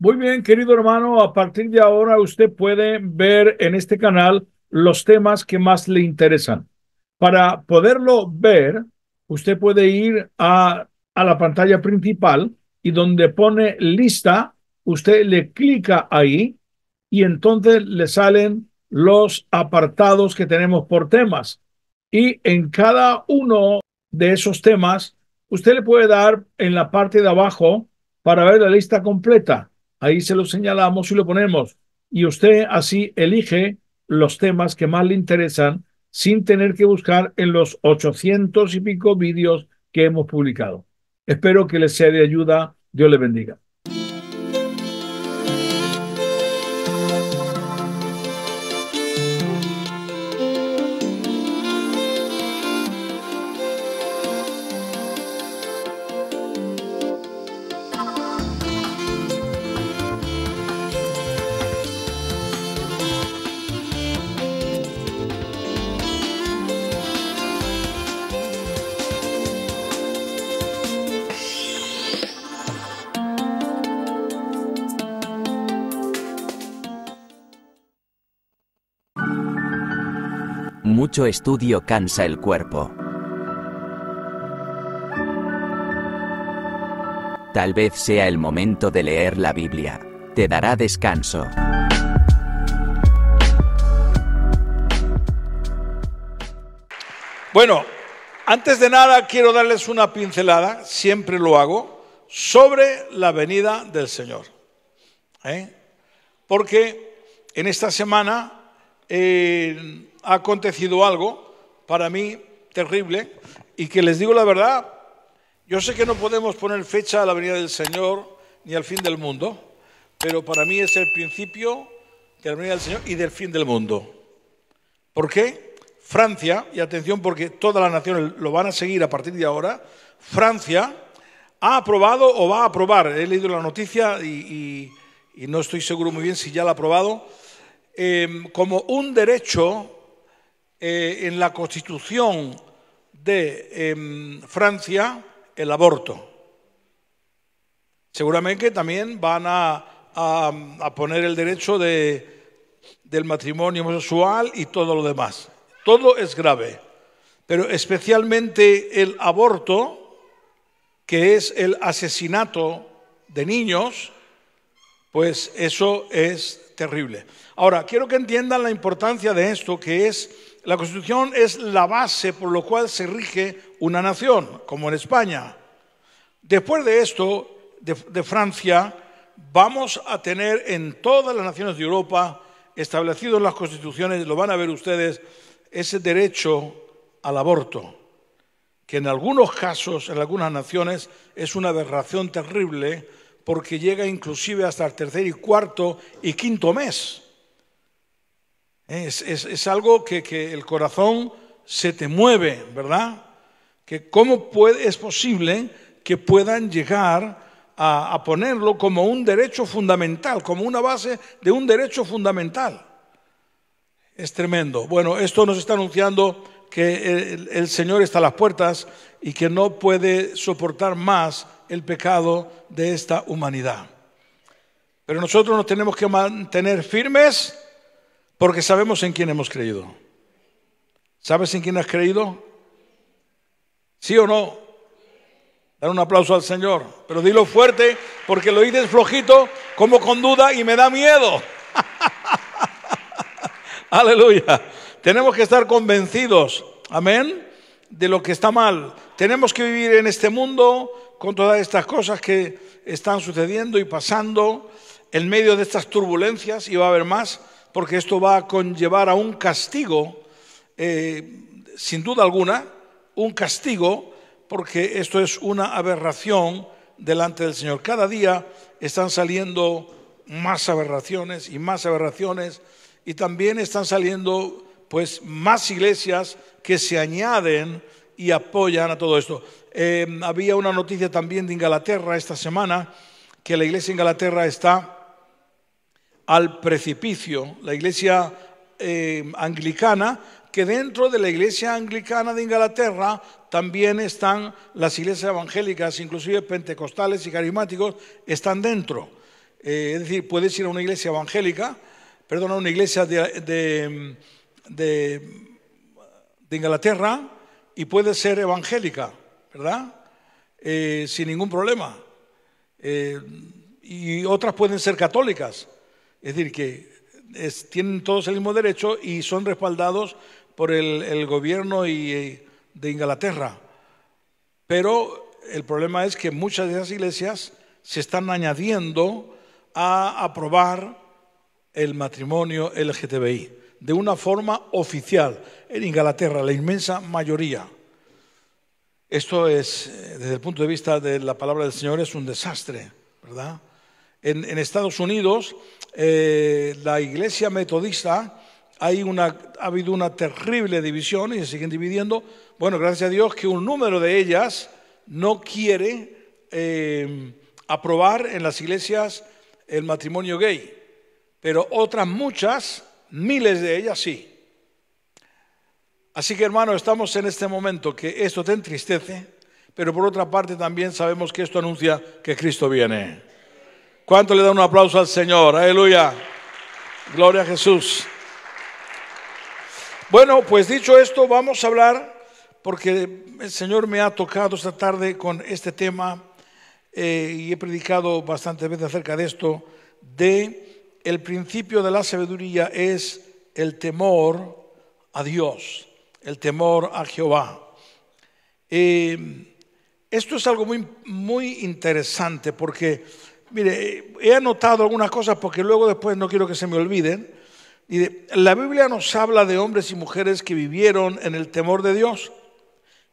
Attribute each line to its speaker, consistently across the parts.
Speaker 1: Muy bien, querido hermano, a partir de ahora usted puede ver en este canal los temas que más le interesan. Para poderlo ver, usted puede ir a, a la pantalla principal y donde pone lista, usted le clica ahí y entonces le salen los apartados que tenemos por temas. Y en cada uno de esos temas, usted le puede dar en la parte de abajo para ver la lista completa ahí se lo señalamos y lo ponemos. Y usted así elige los temas que más le interesan sin tener que buscar en los ochocientos y pico vídeos que hemos publicado. Espero que les sea de ayuda. Dios le bendiga. mucho estudio cansa el cuerpo. Tal vez sea el momento de leer la Biblia. Te dará descanso. Bueno, antes de nada quiero darles una pincelada, siempre lo hago, sobre la venida del Señor. ¿eh? Porque en esta semana eh, ha acontecido algo para mí terrible y que les digo la verdad, yo sé que no podemos poner fecha a la venida del Señor ni al fin del mundo, pero para mí es el principio de la venida del Señor y del fin del mundo. ¿Por qué? Francia, y atención porque todas las naciones lo van a seguir a partir de ahora, Francia ha aprobado o va a aprobar, he leído la noticia y, no estoy seguro muy bien si ya la ha aprobado, eh, como un derecho eh, en la constitución de em, Francia el aborto. Seguramente también van a, poner el derecho del matrimonio homosexual y todo lo demás. Todo es grave, pero especialmente el aborto, que es el asesinato de niños, pues eso es terrible. Ahora, quiero que entiendan la importancia de esto, que es la Constitución es la base por lo cual se rige una nación, como en España. Después de esto, de, Francia, vamos a tener en todas las naciones de Europa, establecido en las constituciones, lo van a ver ustedes, ese derecho al aborto, que en algunos casos, en algunas naciones, es una aberración terrible porque llega inclusive hasta el tercer y cuarto y quinto mes. Es, algo que, el corazón se te mueve, ¿verdad? Que cómo es posible que puedan llegar a, ponerlo como un derecho fundamental, como una base de un derecho fundamental. Es tremendo. Bueno, esto nos está anunciando que el, el, Señor está a las puertas y que no puede soportar más el pecado de esta humanidad. Pero nosotros nos tenemos que mantener firmes porque sabemos en quién hemos creído. ¿Sabes en quién has creído? ¿Sí o no? Dar un aplauso al Señor. Pero dilo fuerte, porque lo dices flojito, como con duda y me da miedo. Aleluya. Tenemos que estar convencidos, amén, de lo que está mal. Tenemos que vivir en este mundo con todas estas cosas que están sucediendo y pasando en medio de estas turbulencias y va a haber más porque esto va a conllevar a un castigo, eh, sin duda alguna, un castigo, porque esto es una aberración delante del Señor. Cada día están saliendo más aberraciones y más aberraciones, y también están saliendo pues más iglesias que se añaden y apoyan a todo esto. Eh, había una noticia también de Inglaterra esta semana, que la iglesia de Inglaterra está al precipicio, la iglesia eh, anglicana, que dentro de la iglesia anglicana de Inglaterra también están las iglesias evangélicas, inclusive pentecostales y carismáticos, están dentro. Eh, es decir, puedes ir a una iglesia evangélica, perdón, a una iglesia de, Inglaterra y puedes ser evangélica, ¿verdad? Eh, sin ningún problema. y otras pueden ser católicas es decir, que tienen todos el mismo derecho y son respaldados por el, gobierno eh, de Inglaterra. Pero el problema es que muchas de esas iglesias se están añadiendo a aprobar el matrimonio LGTBI de una forma oficial en Inglaterra, la inmensa mayoría. Esto es, eh, desde el punto de vista de la palabra del Señor, es un desastre, ¿verdad? en Estados Unidos eh, la iglesia metodista hay una, ha habido una terrible división y se siguen dividiendo. Bueno, gracias a Dios que un número de ellas no quiere eh, aprobar en las iglesias el matrimonio gay, pero otras muchas, miles de ellas sí. Así que hermano, estamos en este momento que esto te entristece, pero por otra parte también sabemos que esto anuncia que Cristo viene. ¿Cuánto le dan un aplauso al Señor? Aleluya. Gloria a Jesús. Bueno, pues dicho esto, vamos a hablar, porque el Señor me ha tocado esta tarde con este tema eh, y he predicado bastante veces acerca de esto, de el principio de la sabiduría es el temor a Dios, el temor a Jehová. Eh, esto es algo muy, muy interesante porque Mire, he anotado algunas cosas porque luego después no quiero que se me olviden. La Biblia nos habla de hombres y mujeres que vivieron en el temor de Dios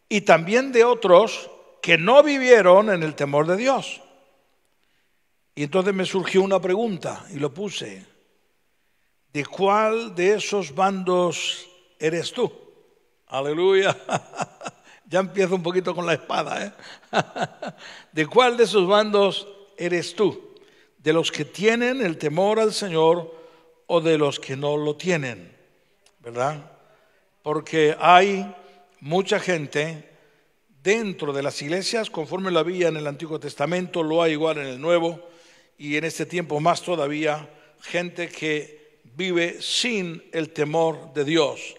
Speaker 1: y también de otros que no vivieron en el temor de Dios. Y entonces me surgió una pregunta y lo puse. ¿De cuál de esos bandos eres tú? Aleluya. ya empiezo un poquito con la espada. ¿eh? ¿De cuál de esos bandos eres tú, de los que tienen el temor al Señor o de los que no lo tienen, ¿verdad? Porque hay mucha gente dentro de las iglesias, conforme lo había en el Antiguo Testamento, lo hay igual en el Nuevo, y en este tiempo más todavía, gente que vive sin el temor de Dios.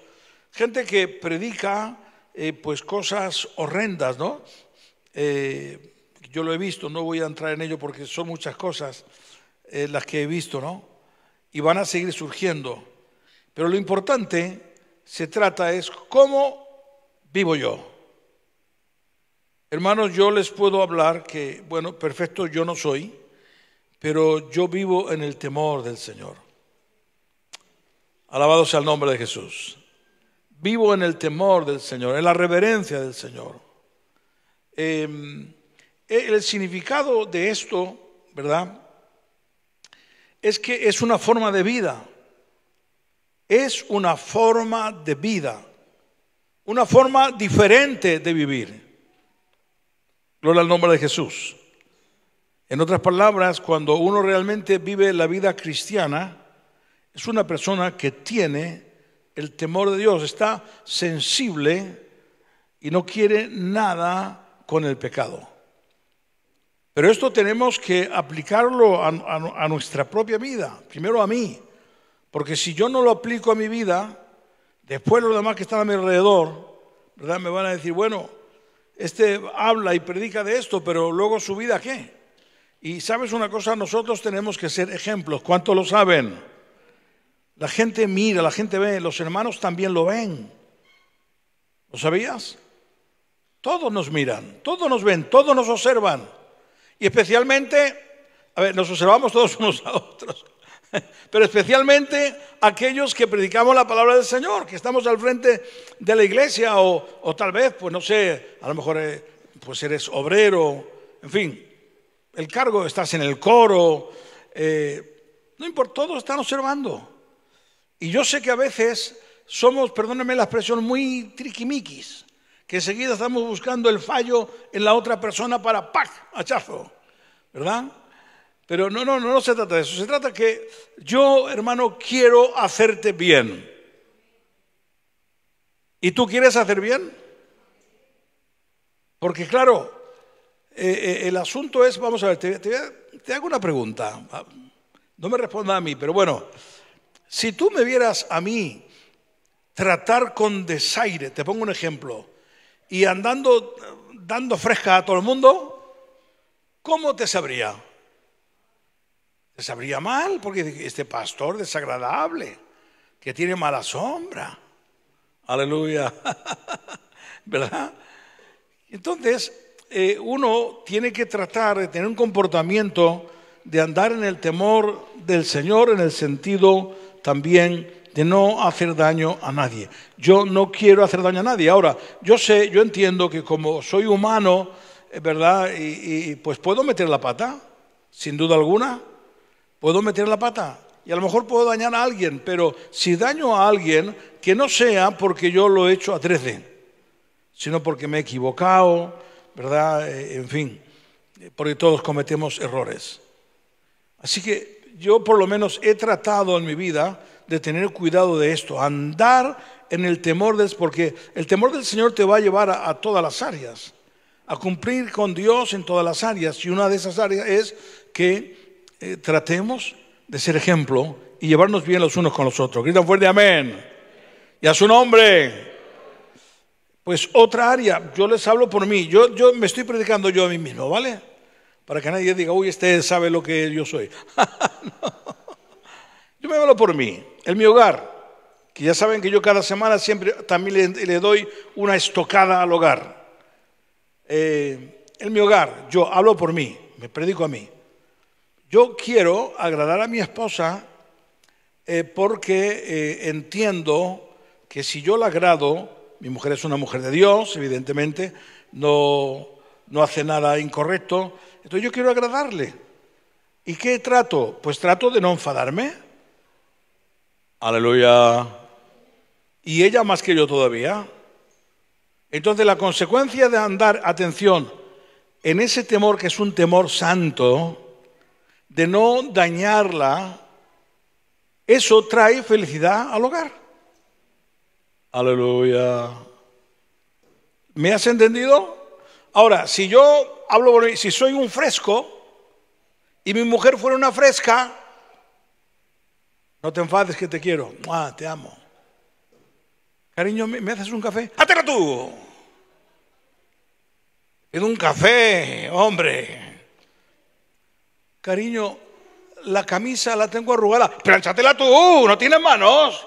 Speaker 1: Gente que predica eh, pues cosas horrendas, ¿no? Eh, yo lo he visto, no voy a entrar en ello porque son muchas cosas eh, las que he visto, ¿no? Y van a seguir surgiendo. Pero lo importante se trata es cómo vivo yo. Hermanos, yo les puedo hablar que, bueno, perfecto yo no soy, pero yo vivo en el temor del Señor. Alabado sea el nombre de Jesús. Vivo en el temor del Señor, en la reverencia del Señor. Eh, eh, el significado de esto, ¿verdad? Es que es una forma de vida. Es una forma de vida. Una forma diferente de vivir. Gloria al nombre de Jesús. En otras palabras, cuando uno realmente vive la vida cristiana, es una persona que tiene el temor de Dios, está sensible y no quiere nada con el pecado. Pero esto tenemos que aplicarlo a, nuestra propia vida, primero a mí, porque si yo no lo aplico a mi vida, después los demás que están a mi alrededor, ¿verdad? Me van a decir, bueno, este habla y predica de esto, pero luego su vida qué? Y sabes una cosa, nosotros tenemos que ser ejemplos, ¿cuántos lo saben? La gente mira, la gente ve, los hermanos también lo ven. ¿Lo sabías? Todos nos miran, todos nos ven, todos nos observan. Y especialmente, a ver, nos observamos todos unos a otros, pero especialmente aquellos que predicamos la palabra del Señor, que estamos al frente de la iglesia o, tal vez, pues no sé, a lo mejor eh, pues eres obrero, en fin, el cargo, estás en el coro, eh, no importa, todos están observando. Y yo sé que a veces somos, perdónenme la expresión, muy triquimiquis que enseguida estamos buscando el fallo en la otra persona para ¡pac! ¡Hachazo! ¿Verdad? Pero no, no, no, se trata de eso. Se trata que yo, hermano, quiero hacerte bien. ¿Y tú quieres hacer bien? Porque claro, eh, eh, el asunto es, vamos a ver, te, te hago una pregunta. No me responda a mí, pero bueno, si tú me vieras a mí tratar con desaire, te pongo un ejemplo, y andando dando fresca a todo el mundo, ¿cómo te sabría? Te sabría mal, porque este pastor desagradable, que tiene mala sombra. Aleluya. ¿Verdad? Entonces, eh, uno tiene que tratar de tener un comportamiento de andar en el temor del Señor en el sentido también de no hacer daño a nadie. Yo no quiero hacer daño a nadie. Ahora, yo sé, yo entiendo que como soy humano, eh, ¿verdad? Y, pues puedo meter la pata, sin duda alguna. Puedo meter la pata. Y a lo mejor puedo dañar a alguien, pero si daño a alguien, que no sea porque yo lo he hecho a 13, sino porque me he equivocado, ¿verdad? Eh, en fin, eh, porque todos cometemos errores. Así que yo por lo menos he tratado en mi vida de tener cuidado de esto, andar en el temor del porque el temor del Señor te va a llevar a, todas las áreas, a cumplir con Dios en todas las áreas. Y una de esas áreas es que eh, tratemos de ser ejemplo y llevarnos bien los unos con los otros. Gritan fuerte, amén. Y a su nombre. Pues otra área, yo les hablo por mí, yo, yo me estoy predicando yo a mí mismo, ¿vale? Para que nadie diga, uy, usted sabe lo que yo soy. Yo me hablo por mí en mi hogar, que ya saben que yo cada semana siempre también le, doy una estocada al hogar. Eh, en mi hogar, yo hablo por mí, me predico a mí. Yo quiero agradar a mi esposa eh, porque eh, entiendo que si yo la agrado, mi mujer es una mujer de Dios, evidentemente, no, no hace nada incorrecto, entonces yo quiero agradarle. ¿Y qué trato? Pues trato de no enfadarme Aleluya. Y ella más que yo todavía. Entonces la consecuencia de andar, atención, en ese temor que es un temor santo, de no dañarla, eso trae felicidad al hogar. Aleluya. ¿Me has entendido? Ahora, si yo hablo, si soy un fresco y mi mujer fuera una fresca, no te enfades que te quiero. Ah, te amo. Cariño, ¿me haces un café? ¡Hátelo tú! En un café, hombre. Cariño, la camisa la tengo arrugada. la tú, no tienes manos.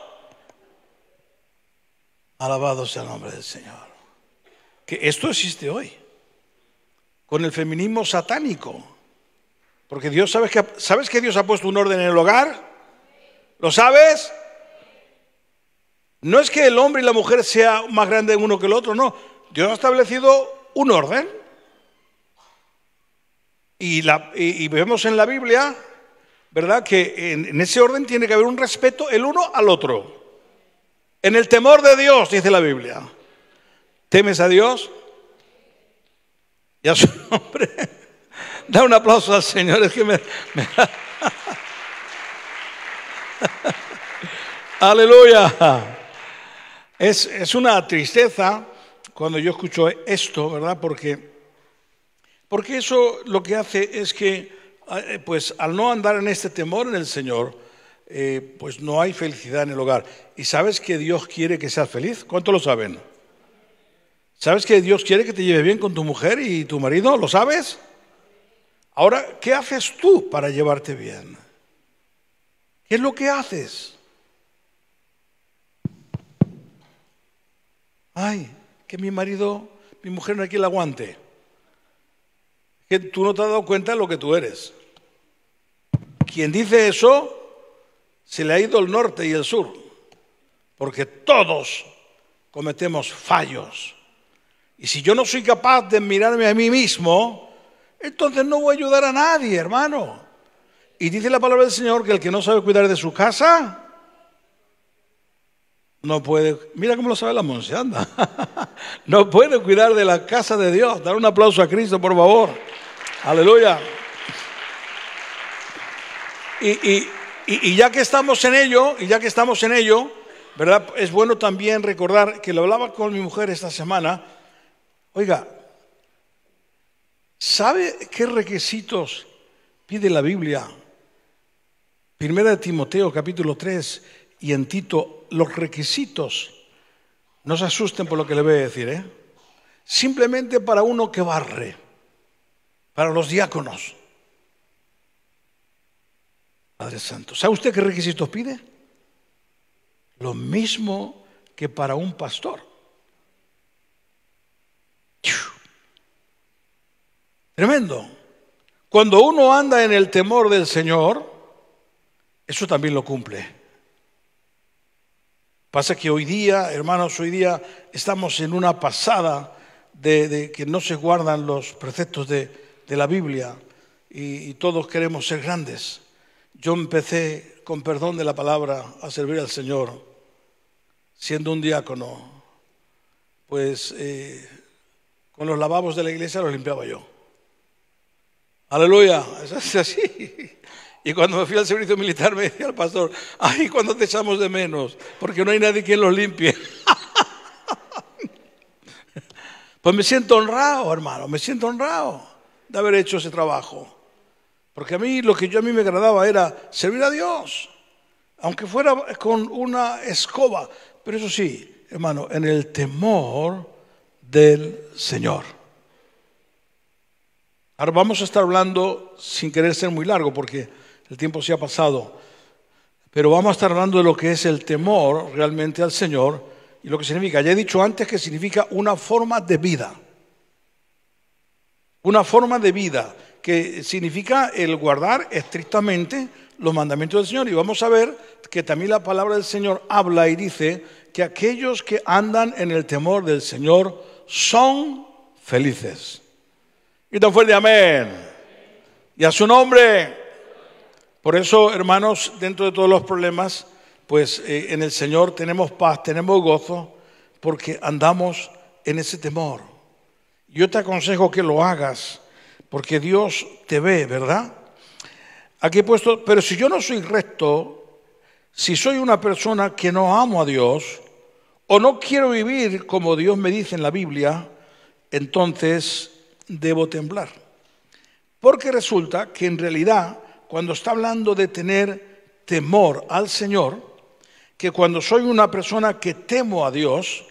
Speaker 1: Alabado sea el nombre del Señor. Que esto existe hoy. Con el feminismo satánico. Porque Dios, ¿sabes que, ¿sabes que Dios ha puesto un orden en el hogar? ¿Lo sabes? No es que el hombre y la mujer sea más grande uno que el otro, no. Dios ha establecido un orden. Y, vemos en la Biblia, ¿verdad? Que en, ese orden tiene que haber un respeto el uno al otro. En el temor de Dios, dice la Biblia. ¿Temes a Dios? Y a su nombre. Da un aplauso al Señor, que me, Aleluya. Es, una tristeza cuando yo escucho esto, ¿verdad? Porque, porque eso lo que hace es que, eh, pues al no andar en este temor en el Señor, eh, pues no hay felicidad en el hogar. ¿Y sabes que Dios quiere que seas feliz? ¿Cuánto lo saben? ¿Sabes que Dios quiere que te lleve bien con tu mujer y tu marido? ¿Lo sabes? Ahora, ¿qué haces tú para llevarte bien? ¿Qué es lo que haces? ay, que mi marido, mi mujer no aquí quien la aguante. Que tú no te has dado cuenta de lo que tú eres. Quien dice eso, se le ha ido el norte y el sur, porque todos cometemos fallos. Y si yo no soy capaz de mirarme a mí mismo, entonces no voy a ayudar a nadie, hermano. Y dice la palabra del Señor que el que no sabe cuidar de su casa, no puede, mira cómo lo sabe la monseanda. No puede cuidar de la casa de Dios. Dar un aplauso a Cristo, por favor. Aleluya. Y, ya que estamos en ello, y ya que estamos en ello, ¿verdad? Es bueno también recordar que lo hablaba con mi mujer esta semana. Oiga, ¿sabe qué requisitos pide la Biblia? Primera de Timoteo capítulo 3, y en Tito los requisitos. No se asusten por lo que le voy a decir, ¿eh? Simplemente para uno que barre, para los diáconos. Padre Santo, ¿sabe usted qué requisitos pide? Lo mismo que para un pastor. Tremendo. Cuando uno anda en el temor del Señor, eso también lo cumple. Pasa que hoy día, hermanos, hoy día estamos en una pasada de, que no se guardan los preceptos de, la Biblia y, todos queremos ser grandes. Yo empecé, con perdón de la palabra, a servir al Señor siendo un diácono. Pues eh, con los lavabos de la iglesia los limpiaba yo. Aleluya, es así. Y cuando me fui al servicio militar me decía el pastor, ay, cuando te echamos de menos, porque no hay nadie quien los limpie. pues me siento honrado, hermano, me siento honrado de haber hecho ese trabajo. Porque a mí lo que yo a mí me agradaba era servir a Dios, aunque fuera con una escoba. Pero eso sí, hermano, en el temor del Señor. Ahora vamos a estar hablando sin querer ser muy largo porque el tiempo se ha pasado, pero vamos a estar hablando de lo que es el temor realmente al Señor y lo que significa. Ya he dicho antes que significa una forma de vida, una forma de vida que significa el guardar estrictamente los mandamientos del Señor. Y vamos a ver que también la palabra del Señor habla y dice que aquellos que andan en el temor del Señor son felices. Y tan fuerte, amén. Y a su nombre. Por eso, hermanos, dentro de todos los problemas, pues eh, en el Señor tenemos paz, tenemos gozo, porque andamos en ese temor. Yo te aconsejo que lo hagas, porque Dios te ve, ¿verdad? Aquí he puesto, pero si yo no soy recto, si soy una persona que no amo a Dios, o no quiero vivir como Dios me dice en la Biblia, entonces debo temblar. Porque resulta que en realidad cuando está hablando de tener temor al Señor, que cuando soy una persona que temo a Dios,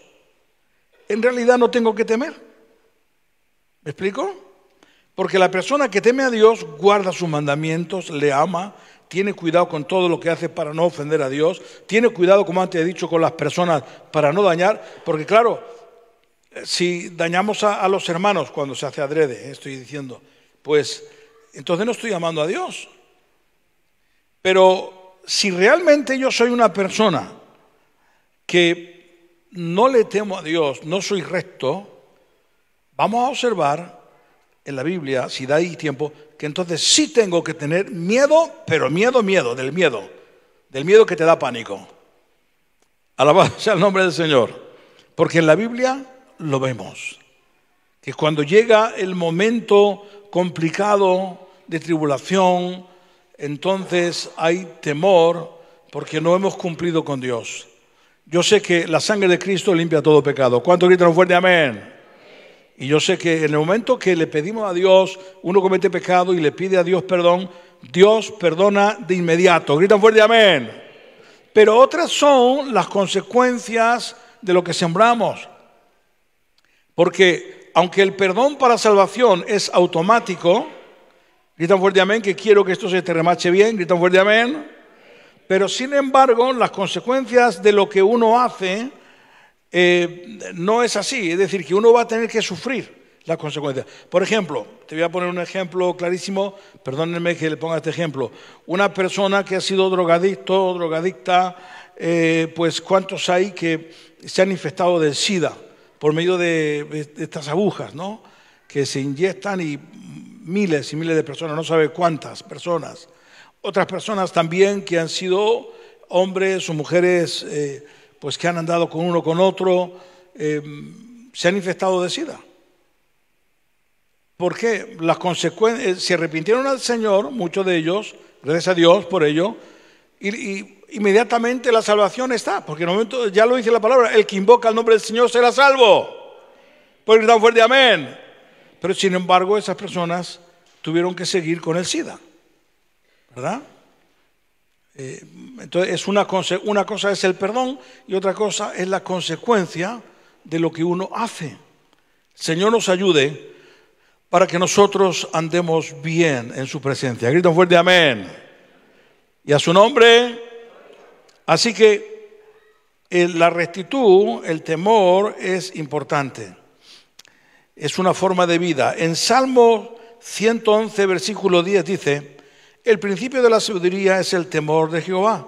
Speaker 1: en realidad no tengo que temer. ¿Me explico? Porque la persona que teme a Dios guarda sus mandamientos, le ama, tiene cuidado con todo lo que hace para no ofender a Dios, tiene cuidado, como antes he dicho, con las personas para no dañar, porque claro, si dañamos a, los hermanos cuando se hace adrede, eh, estoy diciendo, pues entonces no estoy amando a Dios, pero si realmente yo soy una persona que no le temo a Dios, no soy recto, vamos a observar en la Biblia, si dais tiempo, que entonces sí tengo que tener miedo, pero miedo, miedo, del miedo, del miedo que te da pánico. Alabado sea el nombre del Señor, porque en la Biblia lo vemos, que cuando llega el momento complicado de tribulación, entonces hay temor porque no hemos cumplido con Dios. Yo sé que la sangre de Cristo limpia todo pecado. ¿Cuánto gritan fuerte? Amén. Y yo sé que en el momento que le pedimos a Dios, uno comete pecado y le pide a Dios perdón, Dios perdona de inmediato. Gritan fuerte, amén. Pero otras son las consecuencias de lo que sembramos. Porque aunque el perdón para salvación es automático, Gritan fuerte amén, que quiero que esto se te remache bien. Gritan fuerte amén. Pero sin embargo, las consecuencias de lo que uno hace eh, no es así. Es decir, que uno va a tener que sufrir las consecuencias. Por ejemplo, te voy a poner un ejemplo clarísimo, perdónenme que le ponga este ejemplo. Una persona que ha sido drogadicto drogadicta, eh, pues cuántos hay que se han infectado del SIDA por medio de estas agujas, ¿no? Que se inyectan y miles y miles de personas, no sabe cuántas personas. Otras personas también que han sido hombres o mujeres eh, pues que han andado con uno con otro, eh, se han infectado de sida. ¿Por qué? Las consecuencias, eh, se arrepintieron al Señor, muchos de ellos, gracias a Dios por ello, y, inmediatamente la salvación está, porque en el momento, ya lo dice la palabra, el que invoca el nombre del Señor será salvo. Pueden gritar fuerte, amén. Pero sin embargo, esas personas tuvieron que seguir con el SIDA, ¿verdad? Eh, entonces, es una, una cosa es el perdón y otra cosa es la consecuencia de lo que uno hace. Señor nos ayude para que nosotros andemos bien en su presencia. Grito fuerte, amén. Y a su nombre. Así que eh, la rectitud, el temor es importante es una forma de vida. En Salmo 111, versículo 10 dice, el principio de la sabiduría es el temor de Jehová.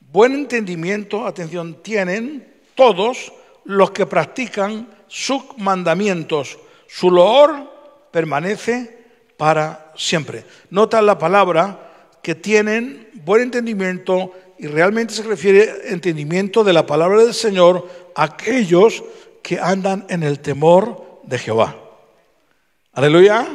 Speaker 1: Buen entendimiento, atención, tienen todos los que practican sus mandamientos. Su loor permanece para siempre. Nota la palabra que tienen buen entendimiento y realmente se refiere entendimiento de la palabra del Señor a aquellos que andan en el temor de Jehová. Aleluya.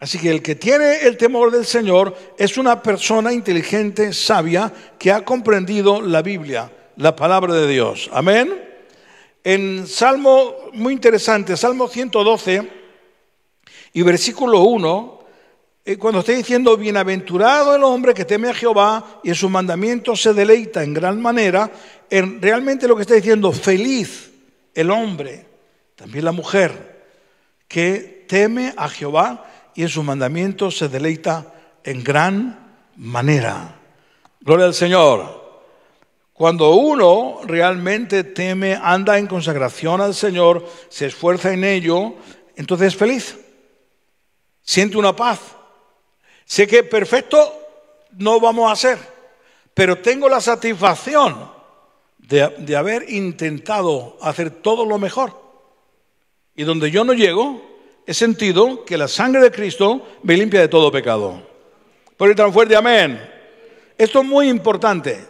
Speaker 1: Así que el que tiene el temor del Señor es una persona inteligente, sabia, que ha comprendido la Biblia, la palabra de Dios. Amén. En Salmo, muy interesante, Salmo 112 y versículo 1, eh, cuando está diciendo, bienaventurado el hombre que teme a Jehová y en sus mandamientos se deleita en gran manera, en, realmente lo que está diciendo, feliz el hombre también la mujer que teme a Jehová y en sus mandamientos se deleita en gran manera. Gloria al Señor. Cuando uno realmente teme, anda en consagración al Señor, se esfuerza en ello, entonces es feliz. Siente una paz. Sé que perfecto no vamos a ser, pero tengo la satisfacción de, de haber intentado hacer todo lo mejor. Y donde yo no llego, he sentido que la sangre de Cristo me limpia de todo pecado. Por el tan fuerte, amén. Esto es muy importante,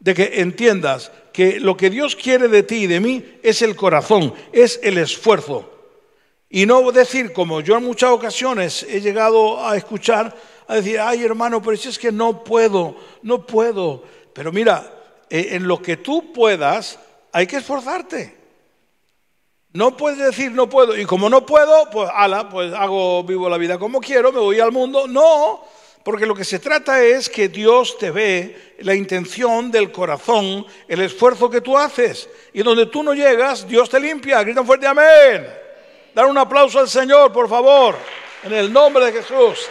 Speaker 1: de que entiendas que lo que Dios quiere de ti y de mí es el corazón, es el esfuerzo. Y no decir, como yo en muchas ocasiones he llegado a escuchar, a decir, ay hermano, pero si es que no puedo, no puedo. Pero mira, eh, en lo que tú puedas, hay que esforzarte. No puedes decir no puedo. Y como no puedo, pues ala, pues hago vivo la vida como quiero, me voy al mundo. No, porque lo que se trata es que Dios te ve la intención del corazón, el esfuerzo que tú haces. Y donde tú no llegas, Dios te limpia. Gritan fuerte, amén. Dar un aplauso al Señor, por favor, en el nombre de Jesús.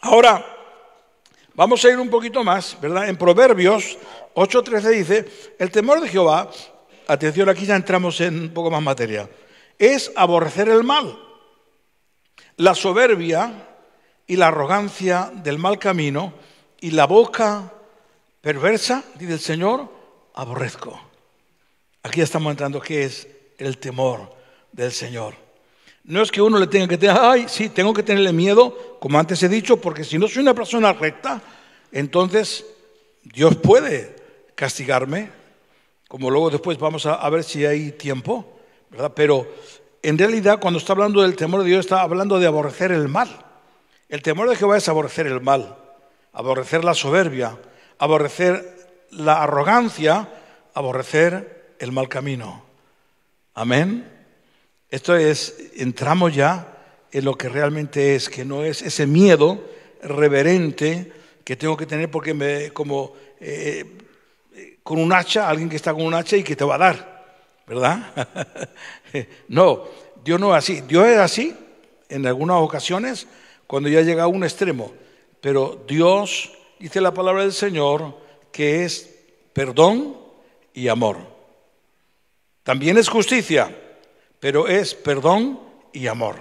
Speaker 1: Ahora, Vamos a ir un poquito más, ¿verdad? En Proverbios 8.13 dice, el temor de Jehová, atención, aquí ya entramos en un poco más materia, es aborrecer el mal, la soberbia y la arrogancia del mal camino y la boca perversa, dice el Señor, aborrezco. Aquí estamos entrando, ¿qué es el temor del Señor? No es que uno le tenga que tener, ay, sí, tengo que tenerle miedo, como antes he dicho, porque si no soy una persona recta, entonces Dios puede castigarme, como luego después vamos a, ver si hay tiempo, ¿verdad? Pero en realidad cuando está hablando del temor de Dios está hablando de aborrecer el mal. El temor de Jehová es aborrecer el mal, aborrecer la soberbia, aborrecer la arrogancia, aborrecer el mal camino. Amén. Esto es, entramos ya en lo que realmente es, que no es ese miedo reverente que tengo que tener porque me, como eh, eh, con un hacha, alguien que está con un hacha y que te va a dar, ¿verdad? no, Dios no es así. Dios es así en algunas ocasiones cuando ya llega a un extremo, pero Dios, dice la palabra del Señor, que es perdón y amor. También es justicia pero es perdón y amor.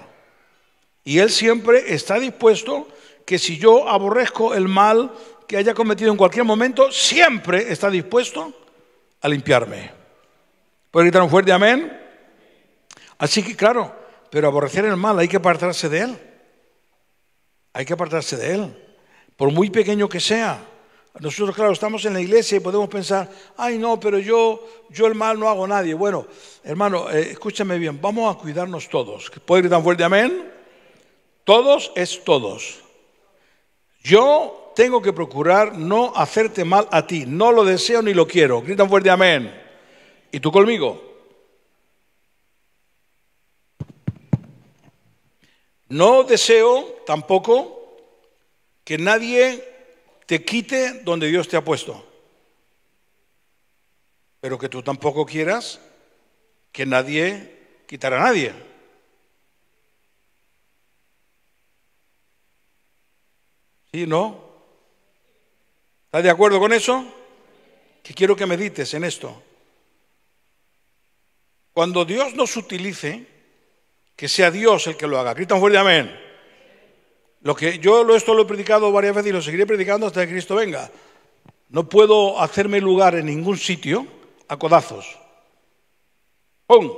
Speaker 1: Y Él siempre está dispuesto que si yo aborrezco el mal que haya cometido en cualquier momento, siempre está dispuesto a limpiarme. ¿Puede gritar un fuerte amén? Así que claro, pero aborrecer el mal hay que apartarse de él. Hay que apartarse de él, por muy pequeño que sea. Nosotros, claro, estamos en la iglesia y podemos pensar, ay no, pero yo, yo el mal no hago a nadie. Bueno, hermano, eh, escúchame bien, vamos a cuidarnos todos. ¿Puede gritar fuerte amén? Todos es todos. Yo tengo que procurar no hacerte mal a ti. No lo deseo ni lo quiero. Gritan fuerte amén. ¿Y tú conmigo? No deseo tampoco que nadie te quite donde Dios te ha puesto. Pero que tú tampoco quieras que nadie quitará a nadie. ¿Sí, no? ¿Estás de acuerdo con eso? Que quiero que medites en esto. Cuando Dios nos utilice, que sea Dios el que lo haga. Grita fuerte amén. Lo que yo esto lo he predicado varias veces y lo seguiré predicando hasta que Cristo venga. No puedo hacerme lugar en ningún sitio a codazos. ¡Pum!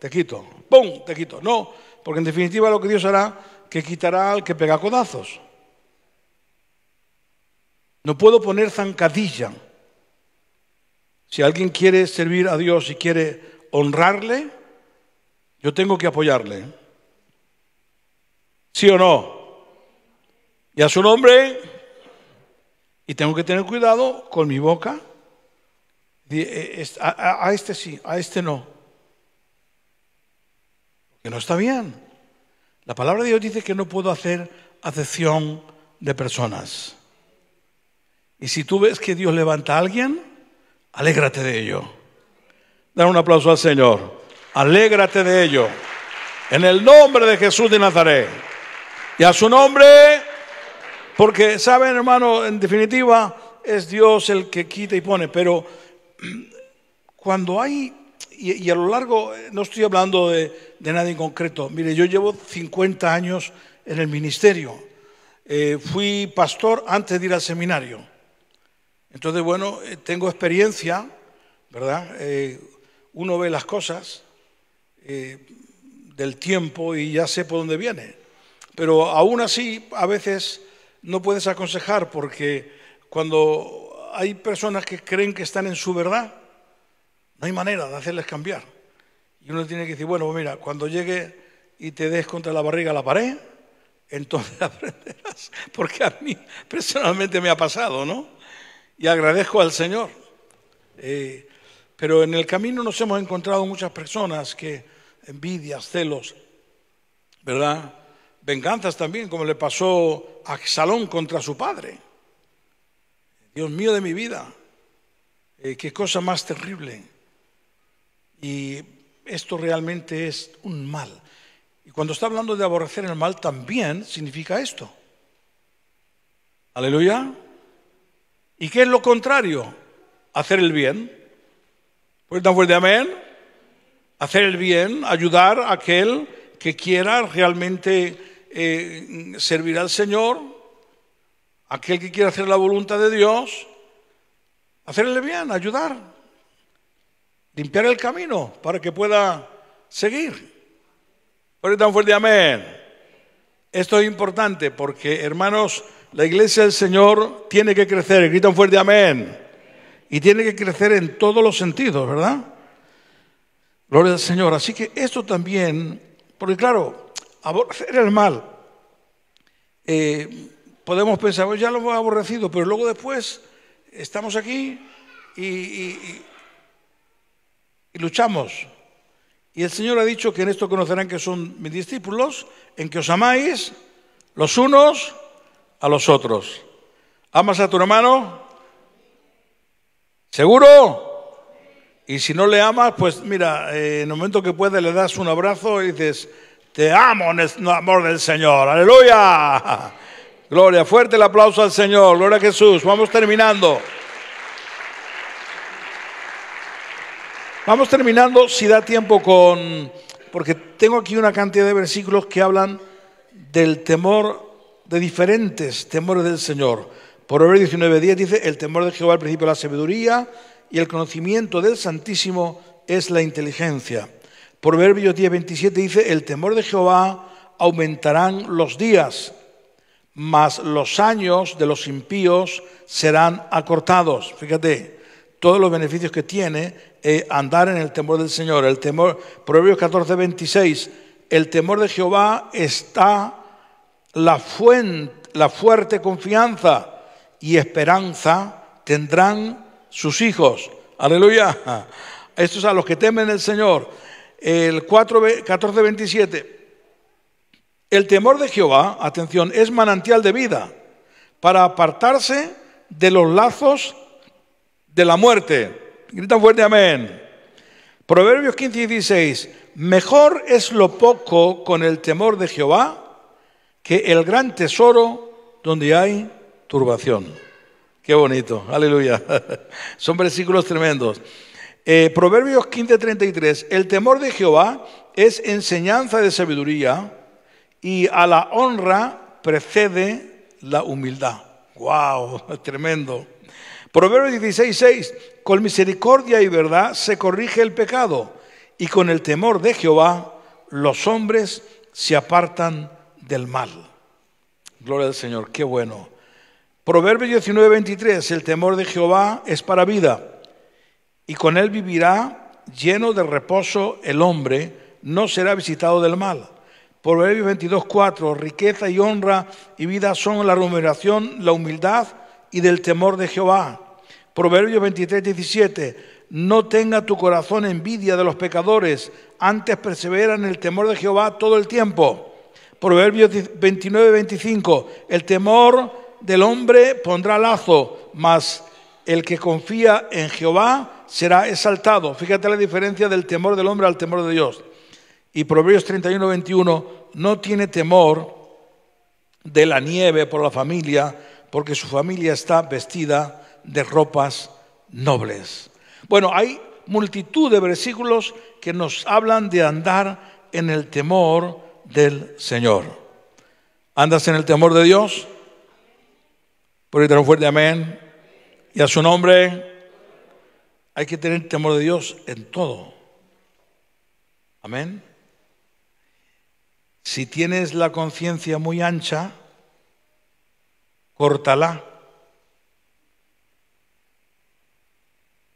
Speaker 1: Te quito. ¡Pum! Te quito. No, porque en definitiva lo que Dios hará, que quitará al que pega codazos. No puedo poner zancadilla. Si alguien quiere servir a Dios y quiere honrarle, yo tengo que apoyarle. ¿Sí o no? y a su nombre. Y tengo que tener cuidado con mi boca. Eh, a, este sí, a este no. Que no está bien. La palabra de Dios dice que no puedo hacer acepción de personas. Y si tú ves que Dios levanta a alguien, alégrate de ello. Dar un aplauso al Señor. Alégrate de ello. En el nombre de Jesús de Nazaret. Y a su nombre... Porque, saben, hermano, en definitiva, es Dios el que quita y pone. Pero cuando hay, y, a lo largo, no estoy hablando de, de nadie en concreto. Mire, yo llevo 50 años en el ministerio. Eh, fui pastor antes de ir al seminario. Entonces, bueno, eh, tengo experiencia, ¿verdad? Eh, uno ve las cosas del tiempo y ya sé por dónde viene. Pero aún así, a veces no puedes aconsejar porque cuando hay personas que creen que están en su verdad, no hay manera de hacerles cambiar. Y uno tiene que decir, bueno, pues mira, cuando llegue y te des contra la barriga a la pared, entonces aprenderás, porque a mí personalmente me ha pasado, ¿no? Y agradezco al Señor. Eh, pero en el camino nos hemos encontrado muchas personas que envidias, celos, ¿verdad? venganzas también, como le pasó a Salón contra su padre. Dios mío de mi vida, eh, qué cosa más terrible. Y esto realmente es un mal. Y cuando está hablando de aborrecer el mal, también significa esto. Aleluya. ¿Y qué es lo contrario? Hacer el bien. Pues tan fuerte amén. Hacer el bien, ayudar a aquel que quiera realmente eh, servirá servir al Señor, aquel que quiere hacer la voluntad de Dios, hacerle bien, ayudar, limpiar el camino para que pueda seguir. Por fuerte amén. Esto es importante porque, hermanos, la iglesia del Señor tiene que crecer. Grita fuerte amén. Y tiene que crecer en todos los sentidos, ¿verdad? Gloria al Señor. Así que esto también, porque claro, aborrecer el mal. Eh, podemos pensar, ya lo hemos aborrecido, pero luego después estamos aquí y, luchamos. Y el Señor ha dicho que en esto conocerán que son mis discípulos, en que os amáis los unos a los otros. ¿Amas a tu hermano? ¿Seguro? Y si no le amas, pues mira, eh, en el momento que puedes le das un abrazo y dices, te amo en amor del Señor. Aleluya. Gloria. Fuerte el aplauso al Señor. Gloria a Jesús. Vamos terminando. Vamos terminando, si da tiempo, con. Porque tengo aquí una cantidad de versículos que hablan del temor, de diferentes temores del Señor. Por 19 19:10 dice: El temor de Jehová al principio de la sabiduría y el conocimiento del Santísimo es la inteligencia. Proverbios 10, 27 dice, el temor de Jehová aumentarán los días, mas los años de los impíos serán acortados. Fíjate, todos los beneficios que tiene eh, andar en el temor del Señor. El temor, Proverbios 14, 26, el temor de Jehová está la, fuente, la fuerte confianza y esperanza tendrán sus hijos. Aleluya. Estos a los que temen el Señor el 4, 14, 27. El temor de Jehová, atención, es manantial de vida para apartarse de los lazos de la muerte. Gritan fuerte, amén. Proverbios 15 16. Mejor es lo poco con el temor de Jehová que el gran tesoro donde hay turbación. Qué bonito, aleluya. Son versículos tremendos. Eh, Proverbios Proverbios 15:33, el temor de Jehová es enseñanza de sabiduría y a la honra precede la humildad. ¡Wow! tremendo. Proverbios 16:6, con misericordia y verdad se corrige el pecado y con el temor de Jehová los hombres se apartan del mal. Gloria al Señor, qué bueno. Proverbios 19:23, el temor de Jehová es para vida y con él vivirá lleno de reposo el hombre, no será visitado del mal. Proverbios 22, riqueza y honra y vida son la remuneración, la humildad y del temor de Jehová. Proverbios 23, no tenga tu corazón envidia de los pecadores, antes persevera en el temor de Jehová todo el tiempo. Proverbios 29, el temor del hombre pondrá lazo, mas el que confía en Jehová será exaltado. Fíjate la diferencia del temor del hombre al temor de Dios. Y Proverbios 31, 21, no tiene temor de la nieve por la familia, porque su familia está vestida de ropas nobles. Bueno, hay multitud de versículos que nos hablan de andar en el temor del Señor. ¿Andas en el temor de Dios? Por ahí un fuerte amén. Y a su nombre. Hay que tener temor de Dios en todo. Amén. Si tienes la conciencia muy ancha, córtala.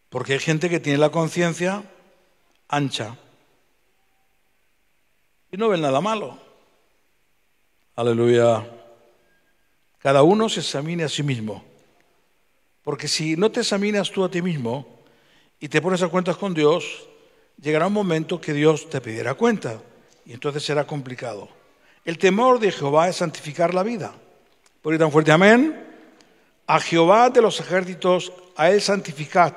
Speaker 1: Porque hay gente que tiene la conciencia ancha y no ven nada malo. Aleluya. Cada uno se examine a sí mismo. Porque si no te examinas tú a ti mismo, y te pones a cuentas con Dios, llegará un momento que Dios te pidiera cuenta y entonces será complicado. El temor de Jehová es santificar la vida. Por ahí tan fuerte, amén. A Jehová de los ejércitos, a Él santificad.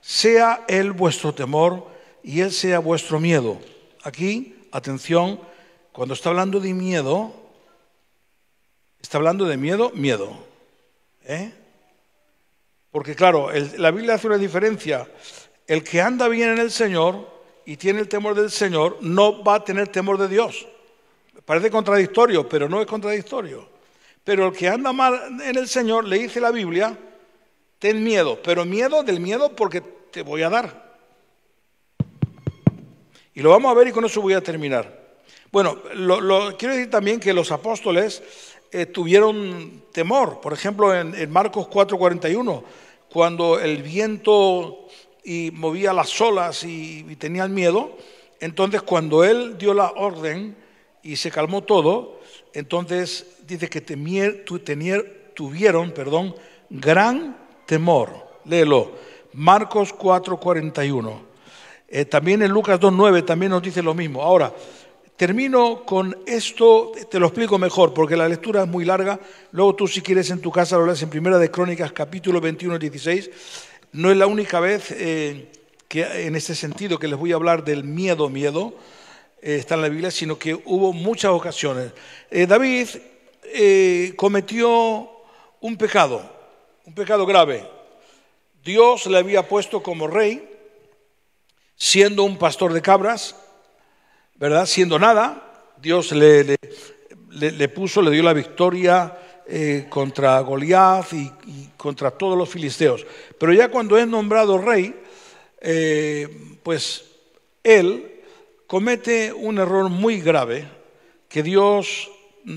Speaker 1: Sea Él vuestro temor y Él sea vuestro miedo. Aquí, atención, cuando está hablando de miedo, está hablando de miedo, miedo. ¿Eh? Porque claro, la Biblia hace una diferencia. El que anda bien en el Señor y tiene el temor del Señor no va a tener temor de Dios. Parece contradictorio, pero no es contradictorio. Pero el que anda mal en el Señor le dice la Biblia, ten miedo, pero miedo del miedo porque te voy a dar. Y lo vamos a ver y con eso voy a terminar. Bueno, quiero decir también que los apóstoles eh, tuvieron temor. Por ejemplo, en, en Marcos 4:41, cuando el viento y movía las olas y, tenían miedo, entonces cuando él dio la orden y se calmó todo, entonces dice que temier, tu, tenier, tuvieron perdón, gran temor. Léelo, Marcos 4:41. Eh, también en Lucas 2:9 también nos dice lo mismo. Ahora, Termino con esto, te lo explico mejor porque la lectura es muy larga, luego tú si quieres en tu casa lo lees en Primera de Crónicas capítulo 21, 16. No es la única vez eh, que en este sentido que les voy a hablar del miedo, miedo, eh, está en la Biblia, sino que hubo muchas ocasiones. Eh, David cometió un pecado, un pecado grave. Dios le había puesto como rey, siendo un pastor de cabras, ¿verdad? Siendo nada, Dios le, le, puso, le dio la victoria eh, contra Goliath y, contra todos los filisteos. Pero ya cuando es nombrado rey, eh, pues él comete un error muy grave que Dios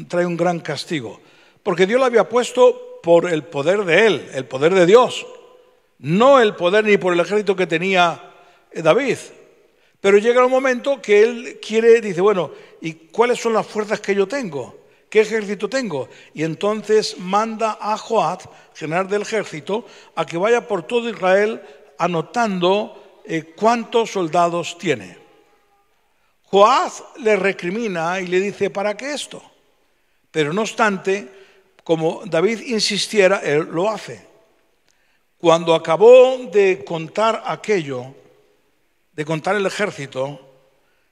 Speaker 1: trae un gran castigo. Porque Dios lo había puesto por el poder de él, el poder de Dios, no el poder ni por el ejército que tenía eh, David. Pero llega un momento que él quiere, dice, bueno, ¿y cuáles son las fuerzas que yo tengo? ¿Qué ejército tengo? Y entonces manda a Joab, general del ejército, a que vaya por todo Israel anotando eh, cuántos soldados tiene. Joab le recrimina y le dice, ¿para qué esto? Pero no obstante, como David insistiera, él lo hace. Cuando acabó de contar aquello, de contar el ejército,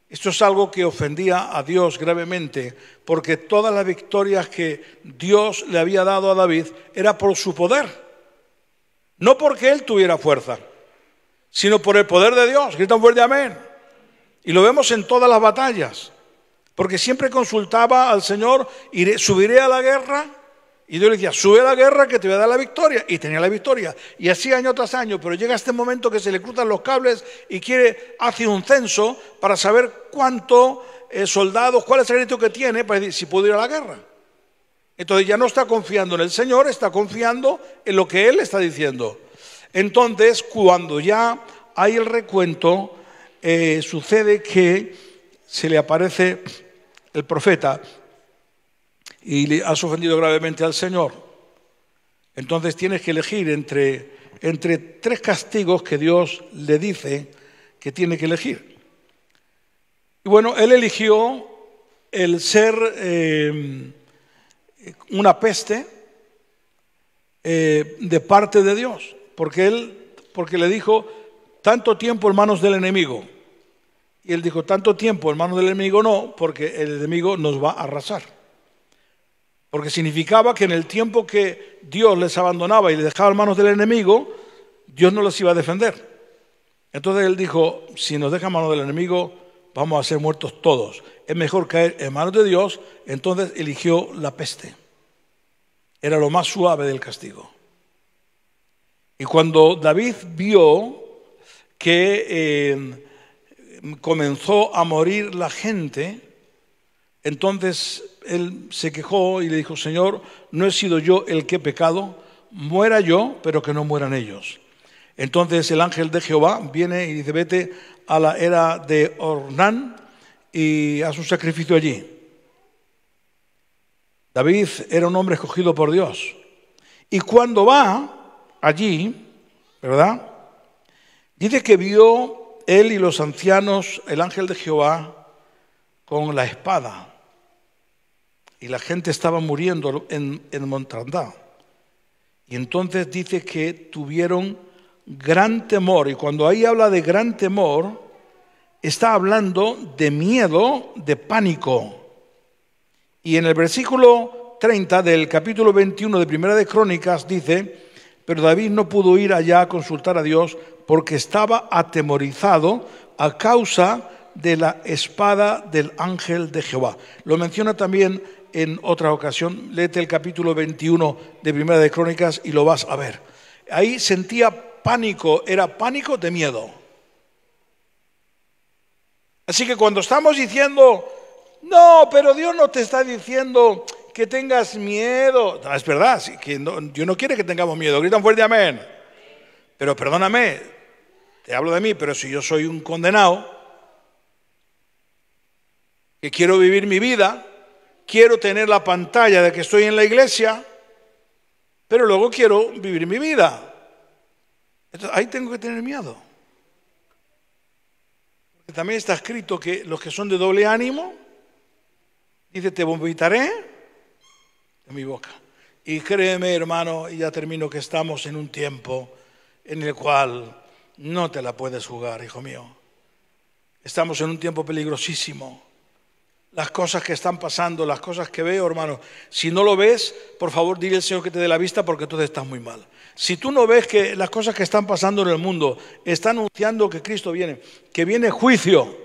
Speaker 1: esto es algo que ofendía a Dios gravemente, porque todas las victorias que Dios le había dado a David era por su poder, no porque él tuviera fuerza, sino por el poder de Dios. Grita fuerte amén. Y lo vemos en todas las batallas, porque siempre consultaba al Señor, ¿subiré a la guerra? Y Dios le decía, sube a la guerra que te voy a dar la victoria. Y tenía la victoria. Y así año tras año. Pero llega este momento que se le cruzan los cables y quiere, hace un censo para saber cuántos eh, soldados, cuál es el ejército que tiene para decir si puede ir a la guerra. Entonces ya no está confiando en el Señor, está confiando en lo que Él está diciendo. Entonces, cuando ya hay el recuento, eh, sucede que se le aparece el profeta y le has ofendido gravemente al Señor. Entonces tienes que elegir entre, entre tres castigos que Dios le dice que tiene que elegir. Y bueno, él eligió el ser eh, una peste eh, de parte de Dios, porque él, porque le dijo, tanto tiempo en manos del enemigo. Y él dijo, tanto tiempo en manos del enemigo no, porque el enemigo nos va a arrasar porque significaba que en el tiempo que Dios les abandonaba y les dejaba en manos del enemigo, Dios no los iba a defender. Entonces él dijo, si nos deja en manos del enemigo, vamos a ser muertos todos. Es mejor caer en manos de Dios, entonces eligió la peste. Era lo más suave del castigo. Y cuando David vio que eh, comenzó a morir la gente, entonces él se quejó y le dijo, Señor, no he sido yo el que he pecado, muera yo, pero que no mueran ellos. Entonces el ángel de Jehová viene y dice, vete a la era de Ornán y haz un sacrificio allí. David era un hombre escogido por Dios. Y cuando va allí, ¿verdad? Dice que vio él y los ancianos, el ángel de Jehová, con la espada y la gente estaba muriendo en, en Montrandá. Y entonces dice que tuvieron gran temor. Y cuando ahí habla de gran temor, está hablando de miedo, de pánico. Y en el versículo 30 del capítulo 21 de Primera de Crónicas dice, pero David no pudo ir allá a consultar a Dios porque estaba atemorizado a causa de la espada del ángel de Jehová. Lo menciona también en otra ocasión, léete el capítulo 21 de Primera de Crónicas y lo vas a ver. Ahí sentía pánico, era pánico de miedo. Así que cuando estamos diciendo, no, pero Dios no te está diciendo que tengas miedo, ah, es verdad, no, Dios no quiere que tengamos miedo, gritan fuerte amén. Pero perdóname, te hablo de mí, pero si yo soy un condenado, que quiero vivir mi vida, quiero tener la pantalla de que estoy en la iglesia, pero luego quiero vivir mi vida. Entonces, ahí tengo que tener miedo. También está escrito que los que son de doble ánimo, dice, te vomitaré en mi boca. Y créeme, hermano, y ya termino que estamos en un tiempo en el cual no te la puedes jugar, hijo mío. Estamos en un tiempo peligrosísimo las cosas que están pasando, las cosas que veo, hermano. Si no lo ves, por favor, dile al Señor que te dé la vista porque tú estás muy mal. Si tú no ves que las cosas que están pasando en el mundo están anunciando que Cristo viene, que viene juicio.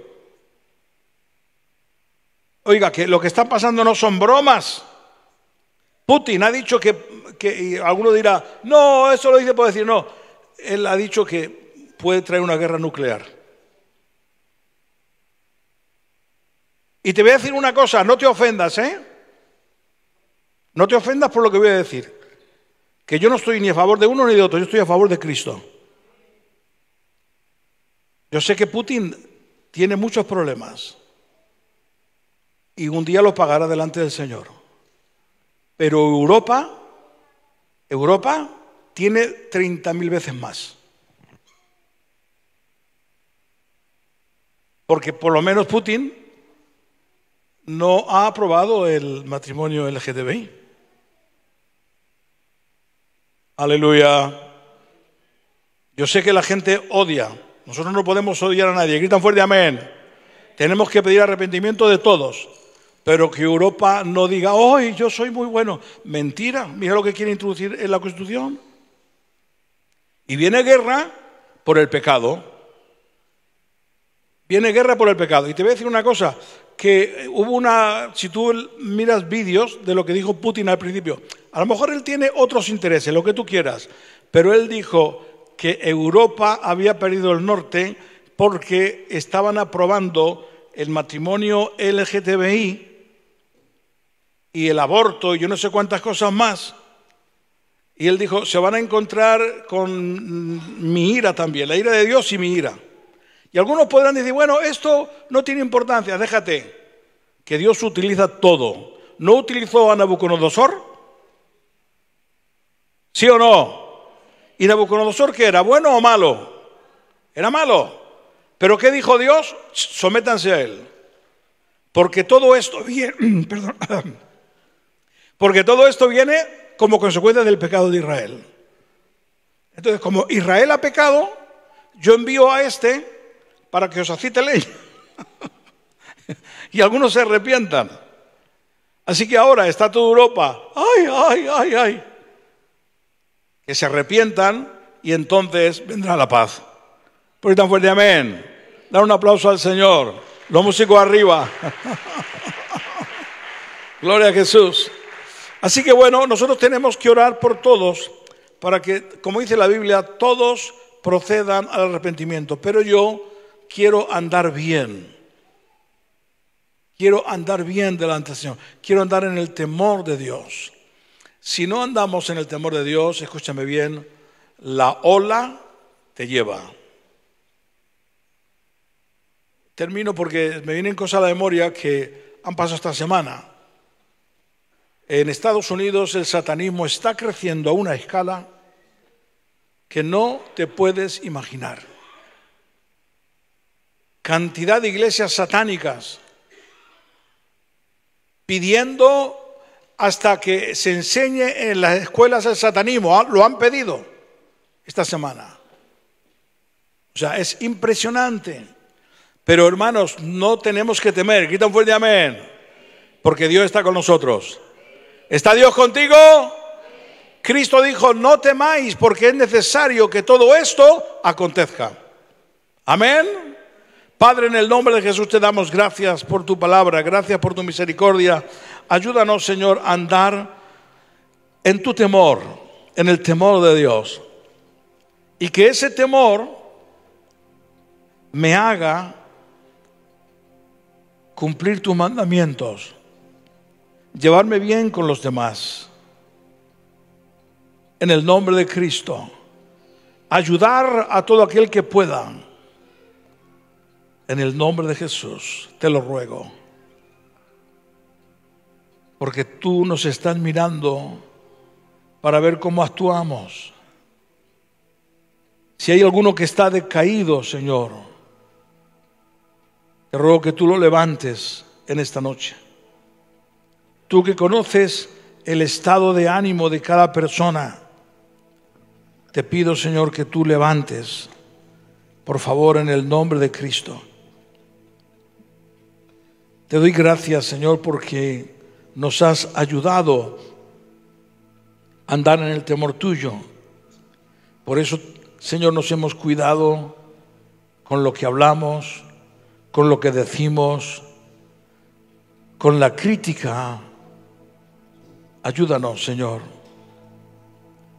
Speaker 1: Oiga, que lo que está pasando no son bromas. Putin ha dicho que, que y alguno dirá, no, eso lo dice por decir, no. Él ha dicho que puede traer una guerra nuclear. Y te voy a decir una cosa, no te ofendas, ¿eh? No te ofendas por lo que voy a decir. Que yo no estoy ni a favor de uno ni de otro, yo estoy a favor de Cristo. Yo sé que Putin tiene muchos problemas y un día los pagará delante del Señor. Pero Europa, Europa tiene 30.000 veces más. Porque por lo menos Putin no ha aprobado el matrimonio LGTBI. Aleluya. Yo sé que la gente odia. Nosotros no podemos odiar a nadie. Gritan fuerte, amén. Tenemos que pedir arrepentimiento de todos. Pero que Europa no diga, hoy yo soy muy bueno. Mentira. Mira lo que quiere introducir en la Constitución. Y viene guerra por el pecado. Viene guerra por el pecado. Y te voy a decir una cosa, que eh, hubo una, si tú miras vídeos de lo que dijo Putin al principio, a lo mejor él tiene otros intereses, lo que tú quieras, pero él dijo que Europa había perdido el norte porque estaban aprobando el matrimonio LGTBI y el aborto y yo no sé cuántas cosas más. Y él dijo, se van a encontrar con mi ira también, la ira de Dios y mi ira. Y algunos podrán decir, bueno, esto no tiene importancia, déjate, que Dios utiliza todo. ¿No utilizó a Nabucodonosor? ¿Sí o no? ¿Y Nabucodonosor qué era? ¿Bueno o malo? Era malo. ¿Pero qué dijo Dios? Sométanse a él. Porque todo esto viene, perdón, porque todo esto viene como consecuencia del pecado de Israel. Entonces, como Israel ha pecado, yo envío a este para que os acite ley y algunos se arrepientan. Así que ahora está toda Europa. Ay, ay, ay, ay. Que se arrepientan y entonces vendrá la paz. Por tan fuerte, amén. Dar un aplauso al Señor. Los músicos arriba. Gloria a Jesús. Así que bueno, nosotros tenemos que orar por todos para que, como dice la Biblia, todos procedan al arrepentimiento. Pero yo quiero andar bien. Quiero andar bien delante del Señor. Quiero andar en el temor de Dios. Si no andamos en el temor de Dios, escúchame bien, la ola te lleva. Termino porque me vienen cosas a la memoria que han pasado esta semana. En Estados Unidos el satanismo está creciendo a una escala que no te puedes imaginar cantidad de iglesias satánicas pidiendo hasta que se enseñe en las escuelas el satanismo. Ah, lo han pedido esta semana. O sea, es impresionante. Pero hermanos, no tenemos que temer. quitan un fuerte amén. Porque Dios está con nosotros. ¿Está Dios contigo? Cristo dijo, no temáis porque es necesario que todo esto acontezca. Amén. Padre, en el nombre de Jesús te damos gracias por tu palabra, gracias por tu misericordia. Ayúdanos, Señor, a andar en tu temor, en el temor de Dios. Y que ese temor me haga cumplir tus mandamientos, llevarme bien con los demás. En el nombre de Cristo, ayudar a todo aquel que pueda en el nombre de Jesús, te lo ruego. Porque tú nos estás mirando para ver cómo actuamos. Si hay alguno que está decaído, Señor, te ruego que tú lo levantes en esta noche. Tú que conoces el estado de ánimo de cada persona, te pido, Señor, que tú levantes, por favor, en el nombre de Cristo. Te doy gracias, Señor, porque nos has ayudado a andar en el temor tuyo. Por eso, Señor, nos hemos cuidado con lo que hablamos, con lo que decimos, con la crítica. Ayúdanos, Señor.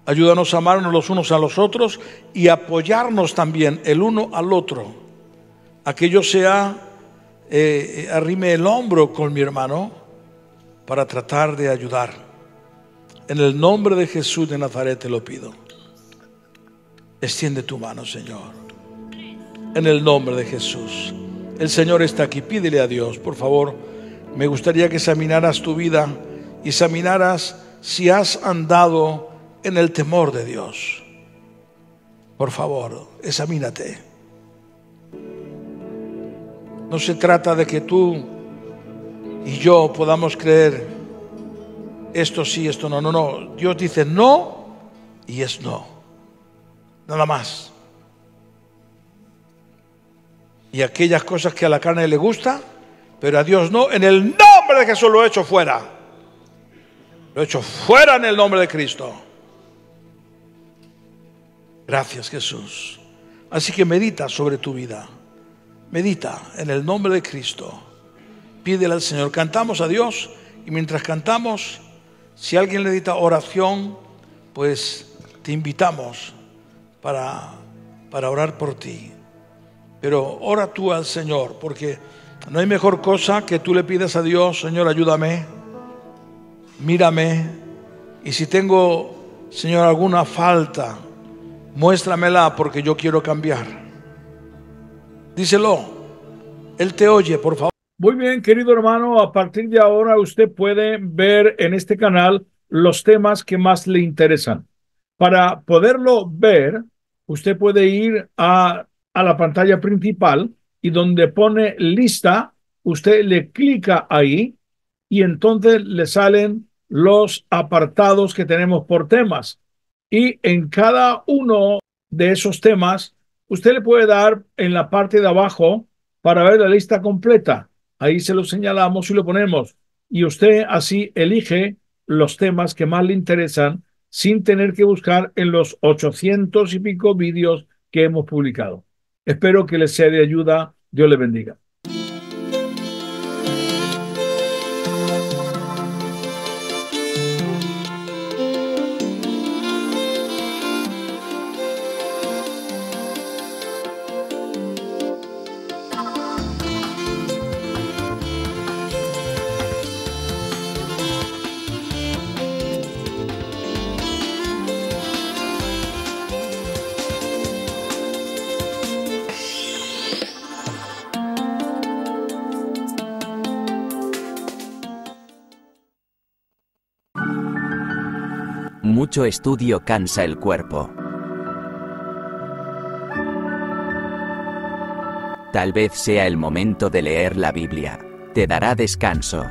Speaker 1: Ayúdanos a amarnos los unos a los otros y apoyarnos también el uno al otro. Aquello sea eh, eh, arrime el hombro con mi hermano para tratar de ayudar. En el nombre de Jesús de Nazaret te lo pido. Extiende tu mano, Señor. En el nombre de Jesús. El Señor está aquí. Pídele a Dios, por favor. Me gustaría que examinaras tu vida y examinaras si has andado en el temor de Dios. Por favor, examínate. No se trata de que tú y yo podamos creer esto sí, esto no, no, no. Dios dice no y es no. Nada más. Y aquellas cosas que a la carne le gusta, pero a Dios no, en el nombre de Jesús lo he hecho fuera. Lo he hecho fuera en el nombre de Cristo. Gracias Jesús. Así que medita sobre tu vida. Medita en el nombre de Cristo. Pídele al Señor. Cantamos a Dios y mientras cantamos, si alguien le edita oración, pues te invitamos para, para orar por ti. Pero ora tú al Señor, porque no hay mejor cosa que tú le pidas a Dios, Señor, ayúdame, mírame, y si tengo, Señor, alguna falta, muéstramela porque yo quiero cambiar. Díselo. Él te oye, por favor. Muy bien, querido hermano, a partir de ahora usted puede ver en este canal los temas que más le interesan. Para poderlo ver, usted puede ir a, a la pantalla principal y donde pone lista, usted le clica ahí y entonces le salen los apartados que tenemos por temas. Y en cada uno de esos temas Usted le puede dar en la parte de abajo para ver la lista completa. Ahí se lo señalamos y lo ponemos. Y usted así elige los temas que más le interesan sin tener que buscar en los ochocientos y pico vídeos que hemos publicado. Espero que les sea de ayuda. Dios le bendiga. mucho estudio cansa el cuerpo. Tal vez sea el momento de leer la Biblia. Te dará descanso.